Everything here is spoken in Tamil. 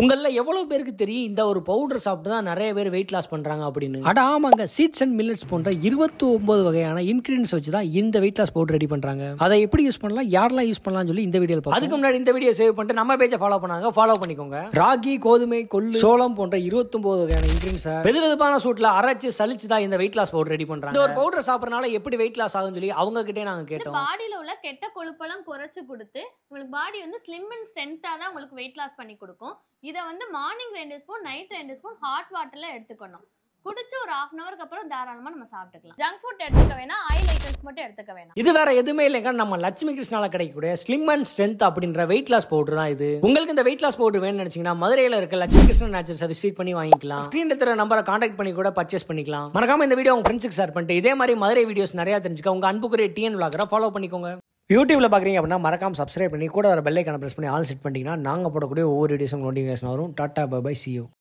உங்களில் எவ்வளோ பேருக்கு தெரியும் இந்த ஒரு பவுடர் சாப்பிட்டு தான் நிறைய பேர் வெயிட் லாஸ் பண்ணுறாங்க அப்படின்னு அட ஆமாங்க சீட்ஸ் அண்ட் மில்லட்ஸ் போன்ற இருபத்தி ஒன்பது வகையான இன்க்ரீடியன்ஸ் வச்சு தான் இந்த வெயிட் லாஸ் பவுடர் ரெடி பண்ணுறாங்க அதை எப்படி யூஸ் பண்ணலாம் யாரெல்லாம் யூஸ் பண்ணலாம் சொல்லி இந்த வீடியோ அதுக்கு முன்னாடி இந்த வீடியோ சேவ் பண்ணிட்டு நம்ம பேஜை ஃபாலோ பண்ணாங்க ஃபாலோ பண்ணிக்கோங்க ராகி கோதுமை கொள்ளு சோளம் போன்ற இருபத்தொம்பது வகையான இன்க்ரீடியன்ஸ் வெது வெதுப்பான சூட்டில் அரைச்சு சலிச்சு தான் இந்த வெயிட் லாஸ் பவுடர் ரெடி பண்ணுறாங்க இந்த ஒரு பவுடர் சாப்பிட்றனால எப்படி வெயிட் லாஸ் ஆகும்னு சொல்லி அவங்க கிட்டே நாங்கள் கேட்டோம் பாடியில் உள்ள கெட்ட கொழுப்பெல்லாம் குறைச்சி கொடுத்து உங்களுக்கு பாடி வந்து ஸ்லிம் அண்ட் ஸ்ட்ரென்த்தாக தான் உங்களுக்கு வெயிட் லாஸ் பண்ணி கொடுக்கும் இதை வந்து மார்னிங் ரெண்டு ஸ்பூன் நைட் ரெண்டு ஸ்பூன் ஹாட் வாட்டரில் எடுத்துக்கணும் குடிச்சு ஒரு ஹாஃப் அன் அவருக்கு அப்புறம் தாராளமாக நம்ம சாப்பிட்டுக்கலாம் ஜங்க் ஃபுட் எடுத்துக்க வேணா மட்டும் எடுத்துக்க வேணாம் இது வேற எதுவுமே இல்லைங்க நம்ம லட்சுமி கிருஷ்ணால கிடைக்கக்கூடிய ஸ்லிம் அண்ட் ஸ்ட்ரென்த் அப்படின்ற வெயிட் லாஸ் பவுடர் தான் இது உங்களுக்கு இந்த வெயிட் லாஸ் பவுடர் வேணும்னு நினைச்சீங்கன்னா மதுரையில் இருக்க லட்சுமி கிருஷ்ணன் நேச்சர்ஸை விசிட் பண்ணி வாங்கிக்கலாம் ஸ்க்ரீன் இருக்கிற நம்பரை காண்டாக்ட் பண்ணி கூட பர்ச்சேஸ் பண்ணிக்கலாம் மறக்காம இந்த வீடியோ உங்க ஃப்ரெண்ட்ஸுக்கு ஷேர் பண்ணிட்டு இதே மாதிரி மதுரை வீடியோஸ் நிறைய தெரிஞ்சுக்க உங்க அன்புக்குரிய டிஎன் விளாகரை ஃபாலோ பண்ணிக்கோங்க யூடியூப்ல பார்க்குறீங்க அப்படின்னா மறக்காம சப்ஸ்கிரைப் பண்ணி கூட வர பெல்லைக்கான ப்ரெஸ் பண்ணி ஆல் செட் பண்ணிட்டீங்கன்னா நாங்கள் போடக்கூடிய ஒவ்வொரு வீடியோஸும் நோட்டிஃபிகேஷன் வரும் டாட்டா பை பை சியூ